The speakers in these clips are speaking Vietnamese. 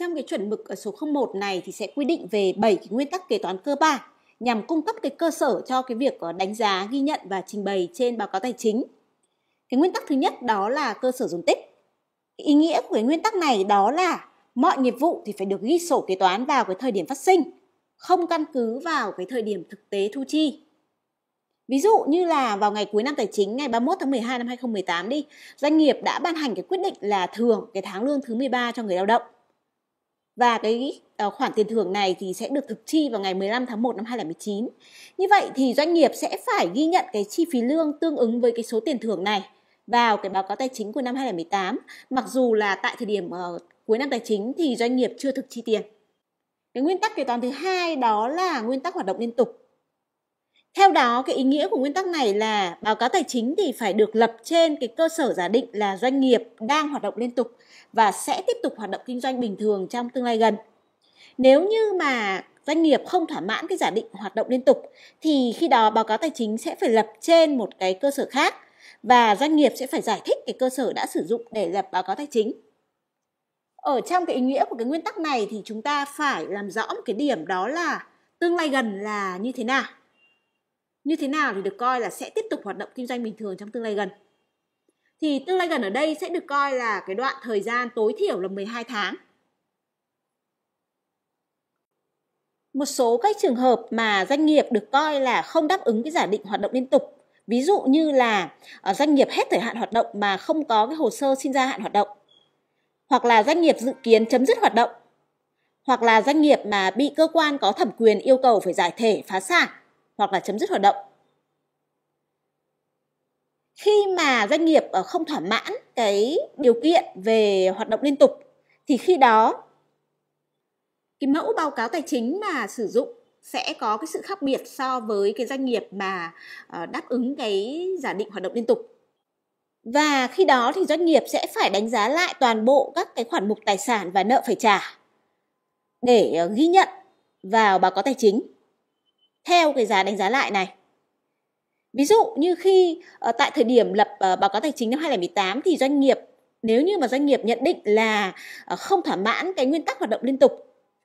trong cái chuẩn mực ở số 01 này thì sẽ quy định về 7 cái nguyên tắc kế toán cơ bản nhằm cung cấp cái cơ sở cho cái việc ờ, đánh giá, ghi nhận và trình bày trên báo cáo tài chính. Cái nguyên tắc thứ nhất đó là cơ sở dùng tích. Cái ý nghĩa của cái nguyên tắc này đó là mọi nghiệp vụ thì phải được ghi sổ kế toán vào cái thời điểm phát sinh, không căn cứ vào cái thời điểm thực tế thu chi. Ví dụ như là vào ngày cuối năm tài chính ngày 31 tháng 12 năm 2018 đi, doanh nghiệp đã ban hành cái quyết định là thưởng cái tháng lương thứ 13 cho người lao động và cái ờ, khoản tiền thưởng này thì sẽ được thực chi vào ngày 15 tháng 1 năm 2019. Như vậy thì doanh nghiệp sẽ phải ghi nhận cái chi phí lương tương ứng với cái số tiền thưởng này vào cái báo cáo tài chính của năm 2018, mặc dù là tại thời điểm ờ, cuối năm tài chính thì doanh nghiệp chưa thực chi tiền. Cái nguyên tắc kế toán thứ hai đó là nguyên tắc hoạt động liên tục theo đó, cái ý nghĩa của nguyên tắc này là báo cáo tài chính thì phải được lập trên cái cơ sở giả định là doanh nghiệp đang hoạt động liên tục và sẽ tiếp tục hoạt động kinh doanh bình thường trong tương lai gần. Nếu như mà doanh nghiệp không thỏa mãn cái giả định hoạt động liên tục thì khi đó báo cáo tài chính sẽ phải lập trên một cái cơ sở khác và doanh nghiệp sẽ phải giải thích cái cơ sở đã sử dụng để lập báo cáo tài chính. Ở trong cái ý nghĩa của cái nguyên tắc này thì chúng ta phải làm rõ một cái điểm đó là tương lai gần là như thế nào như thế nào thì được coi là sẽ tiếp tục hoạt động kinh doanh bình thường trong tương lai gần. Thì tương lai gần ở đây sẽ được coi là cái đoạn thời gian tối thiểu là 12 tháng. Một số các trường hợp mà doanh nghiệp được coi là không đáp ứng cái giả định hoạt động liên tục Ví dụ như là ờ, doanh nghiệp hết thời hạn hoạt động mà không có cái hồ sơ xin gia hạn hoạt động. Hoặc là doanh nghiệp dự kiến chấm dứt hoạt động. Hoặc là doanh nghiệp mà bị cơ quan có thẩm quyền yêu cầu phải giải thể, phá sản hoặc là chấm dứt hoạt động khi mà doanh nghiệp ờ, không thỏa mãn cái điều kiện về hoạt động liên tục thì khi đó cái mẫu báo cáo tài chính mà sử dụng sẽ có cái sự khác biệt so với cái doanh nghiệp mà ờ, đáp ứng cái giả định hoạt động liên tục và khi đó thì doanh nghiệp sẽ phải đánh giá lại toàn bộ các cái khoản mục tài sản và nợ phải trả để ờ, ghi nhận vào báo cáo tài chính theo cái giá đánh giá lại này. Ví dụ như khi uh, tại thời điểm lập ờ, báo cáo tài chính năm 2018 thì doanh nghiệp nếu như mà doanh nghiệp nhận định là ờ, không thỏa mãn cái nguyên tắc hoạt động liên tục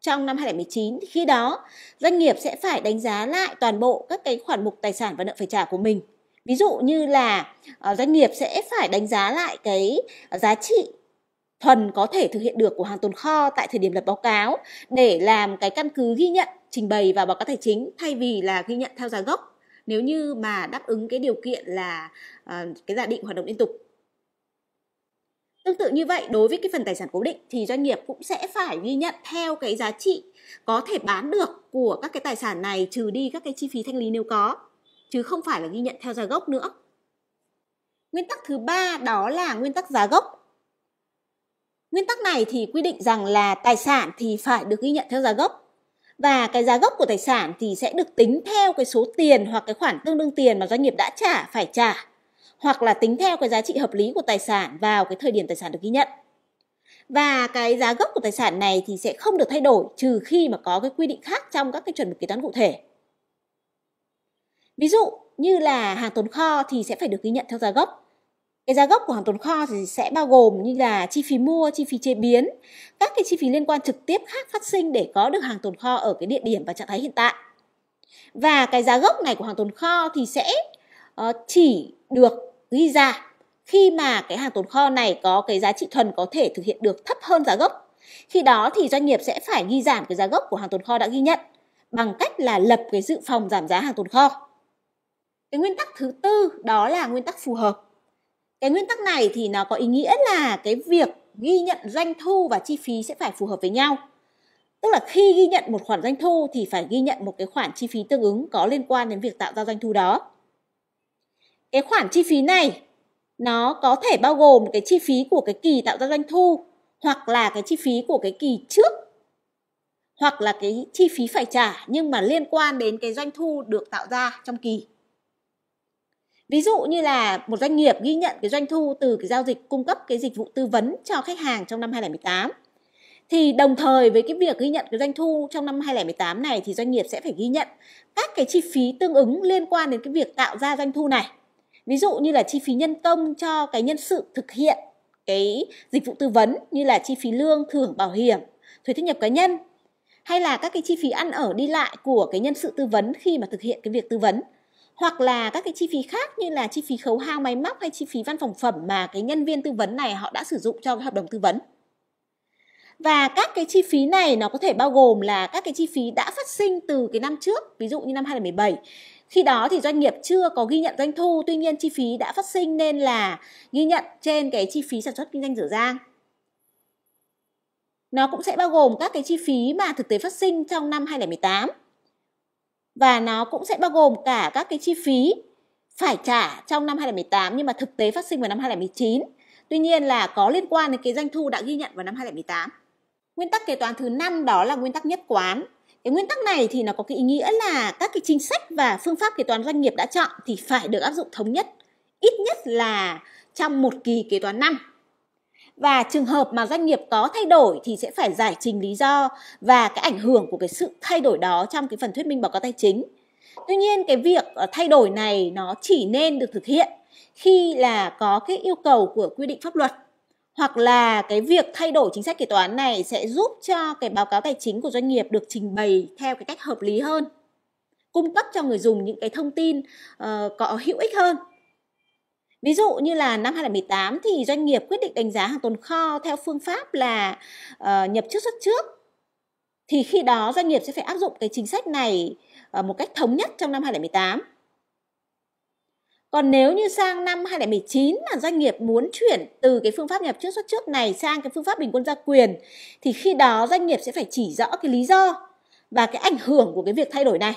trong năm 2019 thì khi đó doanh nghiệp sẽ phải đánh giá lại toàn bộ các cái khoản mục tài sản và nợ phải trả của mình. Ví dụ như là doanh nghiệp sẽ phải đánh giá lại cái giá trị thuần có thể thực hiện được của hàng tồn kho tại thời điểm lập báo cáo để làm cái căn cứ ghi nhận trình bày vào báo cáo tài chính thay vì là ghi nhận theo giá gốc nếu như mà đáp ứng cái điều kiện là uh, cái giả định hoạt động liên tục Tương tự như vậy, đối với cái phần tài sản cố định thì doanh nghiệp cũng sẽ phải ghi nhận theo cái giá trị có thể bán được của các cái tài sản này trừ đi các cái chi phí thanh lý nếu có, chứ không phải là ghi nhận theo giá gốc nữa. Nguyên tắc thứ ba đó là nguyên tắc giá gốc. Nguyên tắc này thì quy định rằng là tài sản thì phải được ghi nhận theo giá gốc và cái giá gốc của tài sản thì sẽ được tính theo cái số tiền hoặc cái khoản tương đương tiền mà doanh nghiệp đã trả phải trả hoặc là tính theo cái giá trị hợp lý của tài sản vào cái thời điểm tài sản được ghi nhận. Và cái giá gốc của tài sản này thì sẽ không được thay đổi trừ khi mà có cái quy định khác trong các cái chuẩn mực kế toán cụ thể. Ví dụ như là hàng tồn kho thì sẽ phải được ghi nhận theo giá gốc cái giá gốc của hàng tồn kho thì sẽ bao gồm như là chi phí mua chi phí chế biến các cái chi phí liên quan trực tiếp khác phát sinh để có được hàng tồn kho ở cái địa điểm và trạng thái hiện tại và cái giá gốc này của hàng tồn kho thì sẽ uh, chỉ được ghi ra khi mà cái hàng tồn kho này có cái giá trị thuần có thể thực hiện được thấp hơn giá gốc khi đó thì doanh nghiệp sẽ phải ghi giảm cái giá gốc của hàng tồn kho đã ghi nhận bằng cách là lập cái dự phòng giảm giá hàng tồn kho cái nguyên tắc thứ tư đó là nguyên tắc phù hợp cái nguyên tắc này thì nó có ý nghĩa là cái việc ghi nhận doanh thu và chi phí sẽ phải phù hợp với nhau tức là khi ghi nhận một khoản doanh thu thì phải ghi nhận một cái khoản chi phí tương ứng có liên quan đến việc tạo ra doanh thu đó cái khoản chi phí này nó có thể bao gồm cái chi phí của cái kỳ tạo ra doanh thu hoặc là cái chi phí của cái kỳ trước hoặc là cái chi phí phải trả nhưng mà liên quan đến cái doanh thu được tạo ra trong kỳ ví dụ như là một doanh nghiệp ghi nhận cái doanh thu từ cái giao dịch cung cấp cái dịch vụ tư vấn cho khách hàng trong năm 2018 thì đồng thời với cái việc ghi nhận cái doanh thu trong năm 2018 này thì doanh nghiệp sẽ phải ghi nhận các cái chi phí tương ứng liên quan đến cái việc tạo ra doanh thu này ví dụ như là chi phí nhân công cho cái nhân sự thực hiện cái dịch vụ tư vấn như là chi phí lương thưởng bảo hiểm thuế thu nhập cá nhân hay là các cái chi phí ăn ở đi lại của cái nhân sự tư vấn khi mà thực hiện cái việc tư vấn hoặc là các cái chi phí khác như là chi phí khấu hao máy móc hay chi phí văn phòng phẩm mà cái nhân viên tư vấn này họ đã sử dụng cho cái hợp đồng tư vấn. Và các cái chi phí này nó có thể bao gồm là các cái chi phí đã phát sinh từ cái năm trước, ví dụ như năm 2017. Khi đó thì doanh nghiệp chưa có ghi nhận doanh thu, tuy nhiên chi phí đã phát sinh nên là ghi nhận trên cái chi phí sản xuất kinh doanh dở rang. Nó cũng sẽ bao gồm các cái chi phí mà thực tế phát sinh trong năm 2018 và nó cũng sẽ bao gồm cả các cái chi phí phải trả trong năm 2018 nhưng mà thực tế phát sinh vào năm 2019. Tuy nhiên là có liên quan đến cái doanh thu đã ghi nhận vào năm 2018. Nguyên tắc kế toán thứ năm đó là nguyên tắc nhất quán. Cái nguyên tắc này thì nó có cái ý nghĩa là các cái chính sách và phương pháp kế toán doanh nghiệp đã chọn thì phải được áp dụng thống nhất ít nhất là trong một kỳ kế toán năm và trường hợp mà doanh nghiệp có thay đổi thì sẽ phải giải trình lý do và cái ảnh hưởng của cái sự thay đổi đó trong cái phần thuyết minh báo cáo tài chính tuy nhiên cái việc ờ, thay đổi này nó chỉ nên được thực hiện khi là có cái yêu cầu của quy định pháp luật hoặc là cái việc thay đổi chính sách kế toán này sẽ giúp cho cái báo cáo tài chính của doanh nghiệp được trình bày theo cái cách hợp lý hơn cung cấp cho người dùng những cái thông tin uh, có hữu ích hơn Ví dụ như là năm 2018 thì doanh nghiệp quyết định đánh giá hàng tồn kho theo phương pháp là uh, nhập trước xuất trước. Thì khi đó doanh nghiệp sẽ phải áp dụng cái chính sách này uh, một cách thống nhất trong năm 2018. Còn nếu như sang năm 2019 mà doanh nghiệp muốn chuyển từ cái phương pháp nhập trước xuất trước này sang cái phương pháp bình quân gia quyền thì khi đó doanh nghiệp sẽ phải chỉ rõ cái lý do và cái ảnh hưởng của cái việc thay đổi này.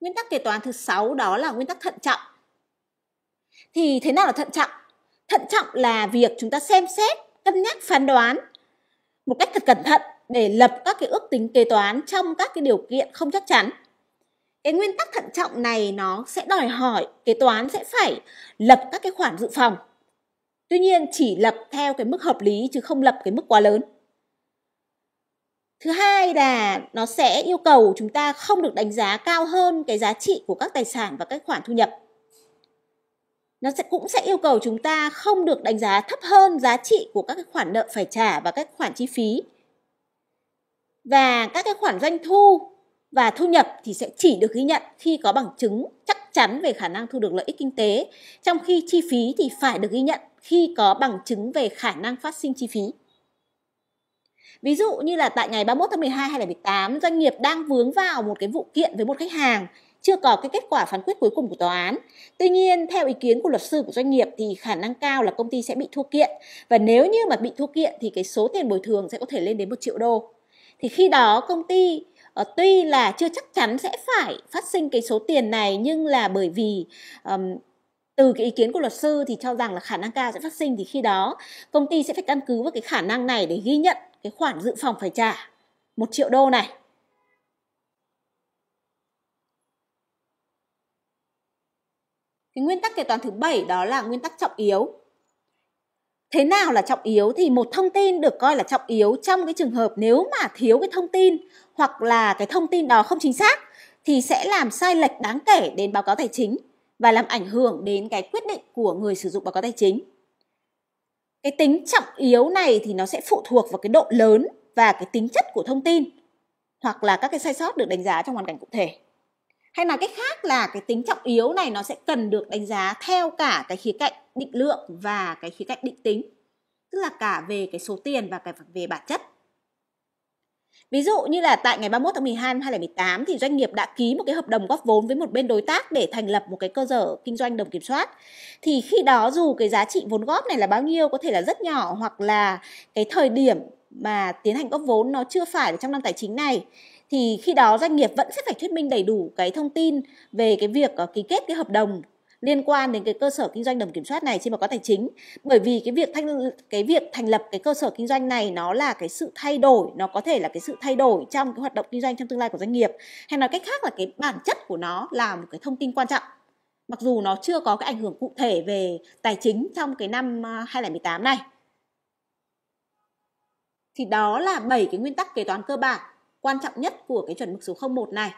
Nguyên tắc kế toán thứ sáu đó là nguyên tắc thận trọng thì thế nào là thận trọng thận trọng là việc chúng ta xem xét cân nhắc phán đoán một cách thật cẩn thận để lập các cái ước tính kế toán trong các cái điều kiện không chắc chắn cái nguyên tắc thận trọng này nó sẽ đòi hỏi kế toán sẽ phải lập các cái khoản dự phòng tuy nhiên chỉ lập theo cái mức hợp lý chứ không lập cái mức quá lớn thứ hai là nó sẽ yêu cầu chúng ta không được đánh giá cao hơn cái giá trị của các tài sản và các khoản thu nhập nó sẽ cũng sẽ yêu cầu chúng ta không được đánh giá thấp hơn giá trị của các cái khoản nợ phải trả và các khoản chi phí. Và các cái khoản doanh thu và thu nhập thì sẽ chỉ được ghi nhận khi có bằng chứng chắc chắn về khả năng thu được lợi ích kinh tế, trong khi chi phí thì phải được ghi nhận khi có bằng chứng về khả năng phát sinh chi phí. Ví dụ như là tại ngày 31 tháng 12 hay là 18, doanh nghiệp đang vướng vào một cái vụ kiện với một khách hàng chưa có cái kết quả phán quyết cuối cùng của tòa án. Tuy nhiên, theo ý kiến của luật sư của doanh nghiệp thì khả năng cao là công ty sẽ bị thua kiện và nếu như mà bị thua kiện thì cái số tiền bồi thường sẽ có thể lên đến 1 triệu đô. Thì khi đó công ty ờ, tuy là chưa chắc chắn sẽ phải phát sinh cái số tiền này nhưng là bởi vì um, từ cái ý kiến của luật sư thì cho rằng là khả năng cao sẽ phát sinh thì khi đó công ty sẽ phải căn cứ vào cái khả năng này để ghi nhận cái khoản dự phòng phải trả một triệu đô này Cái nguyên tắc kế toán thứ bảy đó là nguyên tắc trọng yếu. Thế nào là trọng yếu thì một thông tin được coi là trọng yếu trong cái trường hợp nếu mà thiếu cái thông tin hoặc là cái thông tin đó không chính xác thì sẽ làm sai lệch đáng kể đến báo cáo tài chính và làm ảnh hưởng đến cái quyết định của người sử dụng báo cáo tài chính. Cái tính trọng yếu này thì nó sẽ phụ thuộc vào cái độ lớn và cái tính chất của thông tin hoặc là các cái sai sót được đánh giá trong hoàn cảnh cụ thể hay là cách khác là cái tính trọng yếu này nó sẽ cần được đánh giá theo cả cái khía cạnh định lượng và cái khía cạnh định tính tức là cả về cái số tiền và cả về bản chất Ví dụ như là tại ngày 31 tháng 12 năm 2018 thì doanh nghiệp đã ký một cái hợp đồng góp vốn với một bên đối tác để thành lập một cái cơ sở kinh doanh đồng kiểm soát. Thì khi đó dù cái giá trị vốn góp này là bao nhiêu có thể là rất nhỏ hoặc là cái thời điểm mà tiến hành góp vốn nó chưa phải trong năm tài chính này thì khi đó doanh nghiệp vẫn sẽ phải thuyết minh đầy đủ cái thông tin về cái việc uh, ký kết cái hợp đồng liên quan đến cái cơ sở kinh doanh đồng kiểm soát này trên báo cáo tài chính bởi vì cái việc thành cái việc thành lập cái cơ sở kinh doanh này nó là cái sự thay đổi nó có thể là cái sự thay đổi trong cái hoạt động kinh doanh trong tương lai của doanh nghiệp hay nói cách khác là cái bản chất của nó là một cái thông tin quan trọng mặc dù nó chưa có cái ảnh hưởng cụ thể về tài chính trong cái năm 2018 ờ, này thì đó là bảy cái nguyên tắc kế toán cơ bản quan trọng nhất của cái chuẩn mực số 01 này.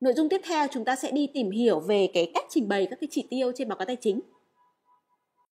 Nội dung tiếp theo chúng ta sẽ đi tìm hiểu về cái cách trình bày các cái chỉ tiêu trên báo cáo tài chính.